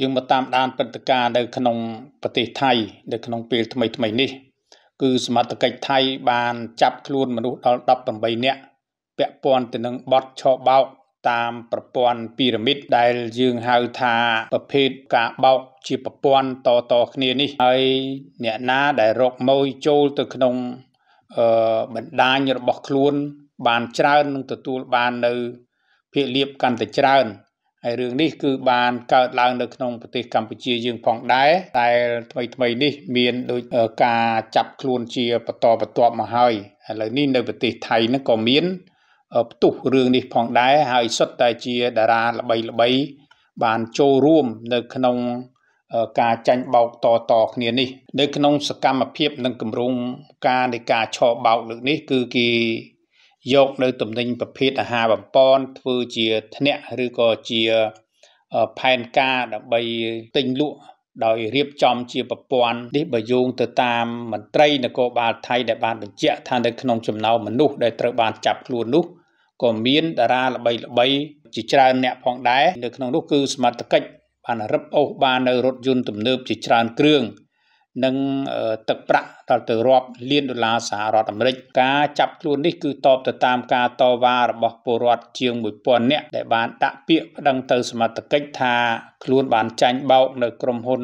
យើងមកតាមដានព្រឹត្តិការណ៍នៅក្នុងប្រទេសថៃនៅក្នុងពេលថ្មីថ្មីនេះ គឺសមត្ថកិច្ចថៃ បាន ចាប់ខ្លួនមនុស្សដល់18នាក់ពាក់ព័ន្ធទៅនឹងបទឆបោកតាមប្រព័ន្ធពីរ៉ាមីតដែលយើងហៅថាប្រភេទការបោកជាប្រព័ន្ធតតគ្នានេះហើយអ្នកណាដែលរកម៉ួយចូលទៅក្នុងអឺបណ្ដាញរបស់ខ្លួន បានច្រើននឹងទទួលបាននៅភាកលៀបកាន់តែច្រើនហើយរឿងនេះគឺបានកើតឡើងនៅក្នុងប្រទេសកម្ពុជាយើងផងដែរតែថ្មីថ្មីនេះមានដូចការចាប់ខ្លួនជាបន្តបន្ទាប់មកហើយឥឡូវនេះនៅប្រទេសថៃនឹងក៏មានផ្ទុះរឿងនេះផងដែរហើយសុទ្ធតែជាតារាល្បីល្បី បានចូលរួមនៅក្នុងការចាញ់បោកតតគ្នានេះនៅក្នុងសកម្មភាពនិងគម្រោងការនៃការឆោបោកលើកនេះ គឺគេយកនៅទំនិញប្រភេទអាហារបំពន់ធ្វើជាធ្នាក់ឬក៏ជាផែនការដើម្បីទិញលក់ដោយរៀបចំជាប្រព័ន្ធនេះបើយោងទៅតាមមន្ត្រីនគរបាលថៃដែលបានបញ្ជាក់ថានៅក្នុងចំណោមមនុស្សដែលត្រូវបានចាប់ខ្លួននោះក៏មានតារាល្បី ល្បីជាច្រើនអ្នកផងដែរនៅក្នុងនោះគឺសមត្ថកិច្ចបានរឹបអូសបាននៅរថយន្តទំនើប ជាច្រើនគ្រឿងនិងទឹកប្រាក់ដល់ទៅរាប់លានដុល្លារសហរដ្ឋអាមេរិកការចាប់ខ្លួននេះគឺតបទៅតាមការតវ៉ារបស់ពលរដ្ឋជាង1000នាក់ដែលបានដាក់ពាក្យប្តឹងទៅសមត្ថកិច្ចថាខ្លួនបានចាញ់បោក នៅក្រុមហ៊ុន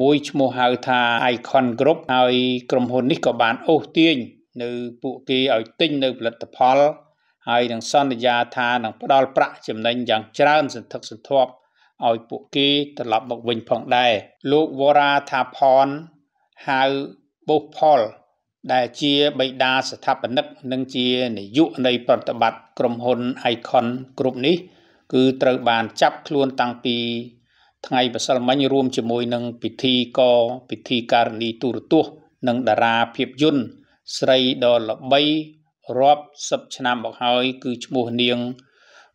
មួយឈ្មោះហៅថា Icon Group ហើយក្រុមហ៊ុននេះក៏បានអូសទាញនៅ ពួកគេឲ្យទិញនៅផលិតផលហើយនឹងសន្យាថានឹងផ្ដល់ប្រាក់ចំណេញយ៉ាងច្រើន សន្ធឹកសន្ធាប់ឲ្យពួកគេត្រឡប់មកវិញផងដែរលោកវរាថាផនហៅបុសផលដែលជាបិតាស្ថាបនិកនិងជានាយកនៃប្រតិបត្តិក្រុមហ៊ុន Icon Group នេះគឺត្រូវបានចាប់ខ្លួនតាំងពី ថ្ងៃម្សិលមិញរួម ជាមួយនឹងពិធីកពិធីការនីទូរទស្សន៍និងតារាភាពយន្តស្រីដ៏ល្បីរាប់សិបឆ្នាំមកហើយ គឺឈ្មោះនាង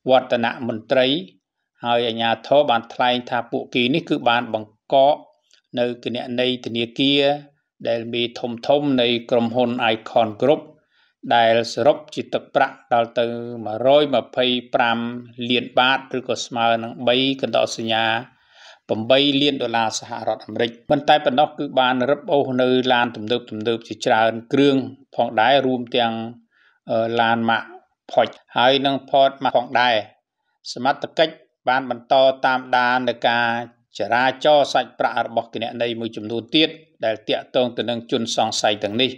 វឌ្ឍនមន្ត្រីហើយអាជ្ញាធរបានថ្លែងថាពួកគេនេះគឺបានបង្កកនៅគណនីធនាគារដែលមានធំធំនៃក្រុមហ៊ុន Icon Group ដែលសរុបជាទឹកប្រាក់ដល់ទៅ125លានបាតឬក៏ស្មើនឹង3កណ្ដោសញ្ញា8លានដុល្លារសហរដ្ឋអាមេរិកប៉ុន្តែប៉ុណ្ណោះគឺបានរឹបអូសនៅឡាន ទំនើប ទំនើប ជាច្រើន គ្រឿងផងដែររួមទាំងឡានម៉ាក់ផុចហើយនឹងផតម៉ាក់ផងដែរសមត្ថកិច្ចបានបន្តតាមដាននឹងការចរាចរសាច់ប្រាក់របស់គណនីមួយចំនួនទៀត ដែលតាក់ទងទៅនឹងជនសង្ស័យទាំងនេះ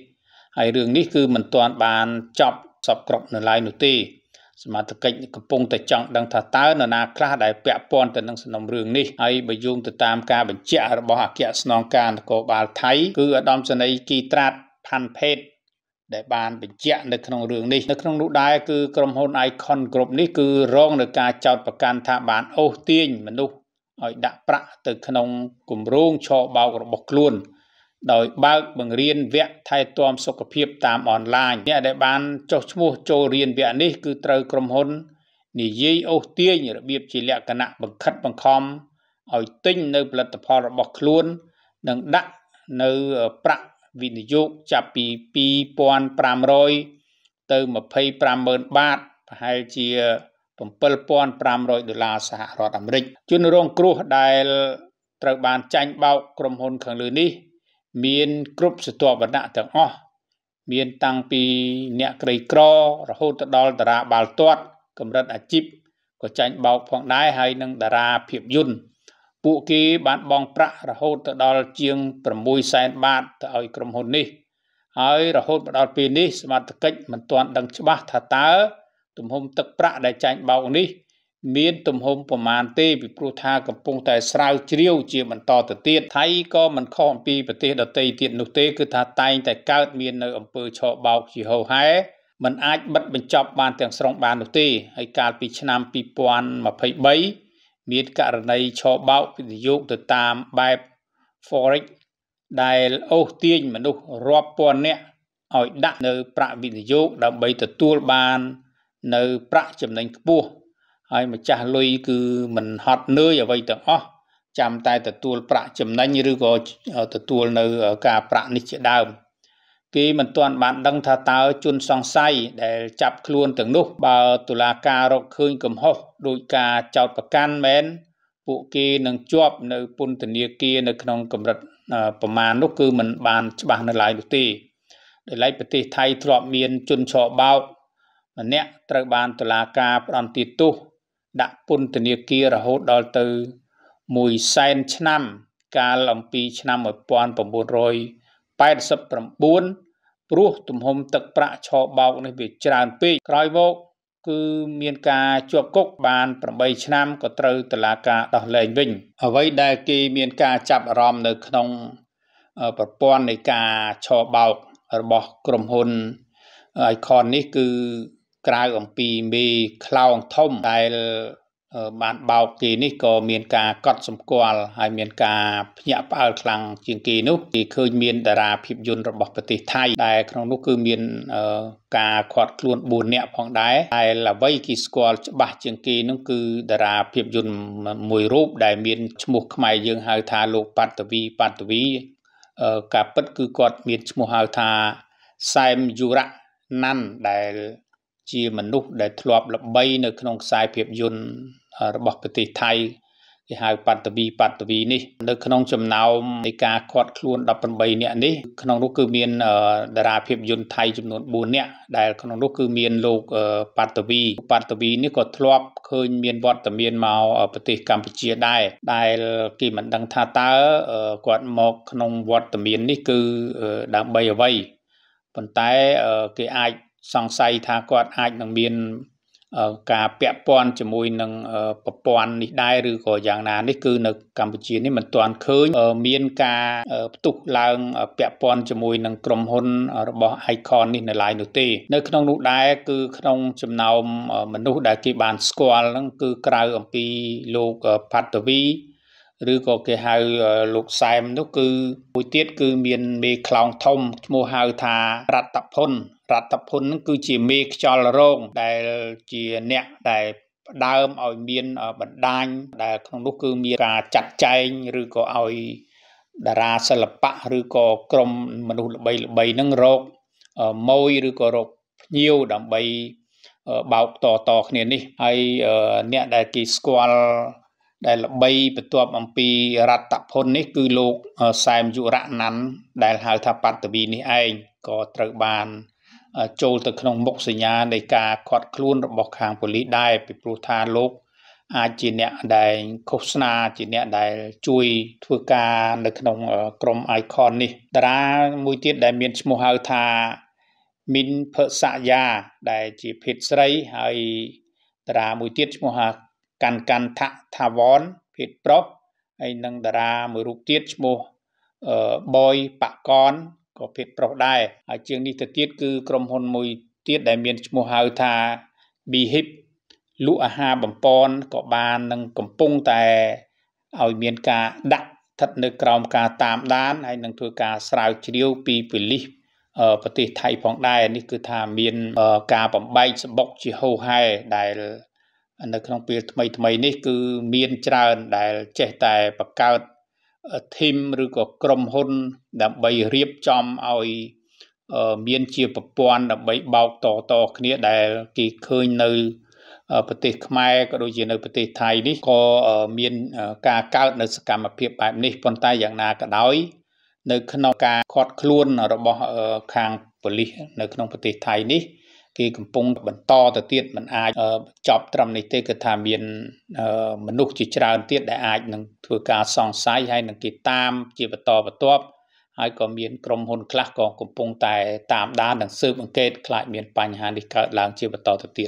ហើយរឿងនេះគឺមិនទាន់បានចប់សពគ្រប់នៅឡើយនោះទេសមាជិកកំពុងតែចង់ដឹងថាតើនរណាខ្លះដែលពាក់ព័ន្ធទៅនឹងសំណុំរឿងនេះហើយបើយោងទៅតាមការបញ្ជាក់របស់អគ្គស្នងការនគរបាលថៃគឺឧត្តមសេនីយ៍គីត្រាតផាន់ផេតដែលបានបញ្ជាក់នៅក្នុងរឿងនេះ នៅក្នុងនោះដែរគឺក្រុមហ៊ុន Icon Group នេះគឺរងនឹងការចោទប្រកាន់ថាបាន អូសទាញមនុស្សឲ្យដាក់ប្រាក់ទៅក្នុងគម្រោងឆោបោករបស់ខ្លួនដោយបើកបង្រៀនវគ្គថែទាំសុខភាពតាមអនឡាញអ្នកដែល បានចុះឈ្មោះចូលរៀនវគ្គនេះគឺត្រូវក្រុមហ៊ុននិយាយអូសទាញរបៀបជាលក្ខណៈបង្ខិតបង្ខំឲ្យទិញនៅផលិតផលរបស់ខ្លួននិងដាក់នៅប្រាក់វិនិយោគចាប់ពី2500ទៅ250,000បាតប្រហែលជា7500ដុល្លារសហរដ្ឋអាមេរិកជនរងគ្រោះដែលត្រូវបានចាញ់បោកក្រុមហ៊ុនខាងលើនេះមានគ្រប់ស្រទាប់វណ្ណៈទាំងអស់មានតាំងពីអ្នកក្រីក្ររហូតទៅដល់តារាបាល់ទាត់ កម្រិតអាជីពក៏ចាញ់បោក ផងដែរហើយនឹងតារាភាពយន្តពួកគេបានបង់ប្រាក់រហូតទៅដល់ជាង6សែនបាតទៅឲ្យក្រុមហ៊ុននេះហើយរហូតមកដល់ពេលនេះសមត្ថកិច្ចមិនទាន់ដឹងច្បាស់ថាតើទំហំទឹកប្រាក់ដែលចាញ់បោកនេះ មានទំហំប្រមាណទេពីព្រោះថាកំពុងតែស្រាវជ្រាវជាបន្តទៅទៀតថៃក៏មិនខុសអំពីប្រទេសដទៃទៀតនោះទេគឺថាតែងតែកើតមាននៅអំពើឆោបោកជាហូរហែมันអាចបិទបញ្ចប់បានទាំងស្រុងបាននោះទេហើយកាលពីឆ្នាំ2023មានករណីឆោបោកវិនិយោគទៅតាមបែប forex ដែលអូសទាញមនុស្សរាប់ពាន់នាក់ឲ្យដាក់នៅប្រាក់វិនិយោគដើម្បីទទួលបាន នៅប្រាក់ចំណេញខ្ពស់ហើយម្ចាស់លុយគឺមិនហត់នឿយអ្វីទាំងអស់ចាំតែទទួលប្រាក់ចំណេញឬក៏ទទួលនៅការប្រាក់នេះជាដើម។គេមិនទាន់បានដឹងថាតើជនសង្ស័យដែលចាប់ខ្លួនទាំងនោះបើតុលាការរកឃើញកំហុសដោយការចោទប្រកាន់មែនពួកគេនឹងជាប់នៅពន្ធនាគារនៅក្នុង កម្រិតប្រមាណនោះគឺมันបានច្បាស់នៅឡើយនោះទេដោយឡែកប្រទេសថៃធ្លាប់មានជនឆោបោកម្នាក់ត្រូវបានតុលាការផ្តន្ទាទោសដាក់ពន្ធនាគាររហូតដល់ទៅ1សែនឆ្នាំ កាលអំពី ឆ្នាំ1900 89ព្រោះ ទំហំ ទឹកប្រាក់ឆោបោកនេះវាច្រើនពេកក្រោយមកគឺ មាន ការជាប់គុកបាន8ឆ្នាំក៏ត្រូវតឡាការដោះលែងវិញ អ្វីដែលគេមានការចាប់អារម្មណ៍នៅក្នុងប្រព័ន្ធនៃការឆោបោករបស់ក្រុមហ៊ុន Icon នេះគឺក្រៅអំពីមេខ្លោងធំដែលបានបោកគេនេះក៏មានការកត់សម្គាល់ហើយមានការភ្ញាក់ផ្អើលខ្លាំងជាងគេនោះគេឃើញមានតារាភាពយន្តរបស់ប្រទេសថៃ ដែលក្នុងនោះគឺមានការខាត់ខ្លួន4នាក់ផងដែរតែអ្វីគេស្គាល់ច្បាស់ ជាងគេនោះគឺតារាភាពយន្តមួយរូប ដែលមានឈ្មោះខ្មែរយើងហៅថាលោកបាត់តវីបាត់តវីការពិតគឺគាត់មានឈ្មោះហៅថាសែមយុរៈណាន់ដែលជាមនុស្សដែលធ្លាប់ល្បីនៅក្នុងខ្សែភាពយន្តរបស់ប្រទេសថៃគេហៅបាត់តវីបាត់តវីនេះនៅក្នុង ចំណោមនៃការខាត់ខ្លួន18នាក់នេះក្នុងនោះគឺមានតារាភាពយន្តថៃចំនួន4នាក់ដែលក្នុងនោះគឺមានលោកបាត់តវីបាត់តវីនេះក៏ធ្លាប់ឃើញមានវត្តមានមកប្រទេសកម្ពុជាដែរដែលគេមិនដឹងថាតើគាត់មកក្នុងវត្តមាននេះគឺដើម្បីអ្វីប៉ុន្តែគេអាចសង្ស័យថាគាត់អាចនឹងមានការពាក់ព័ន្ធជាមួយនឹងប្រព័ន្ធនេះដែរឬក៏យ៉ាងណានេះគឺនៅកម្ពុជានេះមិនទាន់ឃើញមានការផ្ទុះឡើងពាក់ព័ន្ធជាមួយនឹងក្រុមហ៊ុនរបស់ Icon នេះនៅឡើយនោះទេ នៅក្នុងនោះដែរគឺក្នុងចំណោមមនុស្សដែលគេបានស្គាល់ហ្នឹងគឺក្រៅអំពីលោកផាត់តវីឬក៏គេហៅលោកសែមនោះគឺមួយទៀតគឺមានមេខ្លោងធំឈ្មោះហៅថារតភុនរដ្ឋភុននឹងគឺជាមេខ្យល់រងដែលជាអ្នកដែលផ្ដើមឲ្យមានបណ្ដាញ ដែលក្នុងនោះគឺមានការចាត់ចែងឬក៏ឲ្យតារាសិល្បៈឬក៏ក្រុមមនុស្សល្បីល្បីនឹងរកម៉ួយឬក៏រកភ្ញៀវដើម្បីបោកតតគ្នានេះហើយអ្នកដែលគេស្គាល់ដែលល្បីបន្ទាប់អំពីរដ្ឋភុននេះ គឺលោកសែមយុរៈណាន់ដែលហៅថាបត្តវីនេះឯងក៏ត្រូវបានចូលទៅក្នុងមុខសញ្ញានៃការខាត់ខ្លួនរបស់ខាងប៉ូលីសដែរពីព្រោះថាលោកអាចជាអ្នកដែលឃោសនាជាអ្នកដែលជួយធ្វើការនៅក្នុងក្រុម Icon នេះតារាមួយទៀតដែលមានឈ្មោះហៅថាមីនភសយ៉ាដែលជាភេទស្រីហើយតារាមួយទៀតឈ្មោះថាកាន់កាន់ថថាវ៉នភេទប្រុសហើយនិងតារាមួយរូបទៀតឈ្មោះអឺបយបកនក៏ភាពប្រុសដែរហើយជាងនេះទៅទៀតគឺក្រុមហ៊ុន មួយទៀតដែល មានឈ្មោះហៅថា Behip លក់អាហារបំពន់ក៏បាននឹងកំពុងតែឲ្យមានការដាក់ស្ថិតនៅក្រោមការតាមដានហើយនឹងធ្វើការស្រាវជ្រាវពីប៉ូលីសប្រទេសថៃផងដែរនេះគឺថាមានការបំបែកសបុកជាហូហែដែលនៅក្នុងពេលថ្មីថ្មីនេះគឺមានច្រើនដែល ចេះតែបង្កើតធីមឬក៏ក្រុមហ៊ុនដើម្បីរៀបចំឲ្យមានជាប្រព័ន្ធដើម្បីបោកតតគ្នាដែលគេឃើញនៅប្រទេសខ្មែរក៏ដូចជានៅប្រទេសថៃនេះក៏មានការកើត នៅសកម្មភាព បែបនេះប៉ុន្តែយ៉ាងណាក៏ដោយនៅក្នុងការខាត់ខ្លួនរបស់ខាងប៉ូលីសនៅ ក្នុងប្រទេសថៃនេះគេកំពុងបន្តទៅទៀតมันអាចចប់ត្រឹមនេះទេគឺថាមានមនុស្សជាច្រើនទៀតដែលអាចនឹងធ្វើការសង្ស័យហើយនឹងគេតាមជាបន្តបន្ទាប់ហើយក៏មានក្រុមហ៊ុនខ្លះក៏កំពុងតែតាមដាននិងស៊ើបអង្កេតខ្លាចមាន បញ្ហានេះកើតឡើងជាបន្តទៅទៀត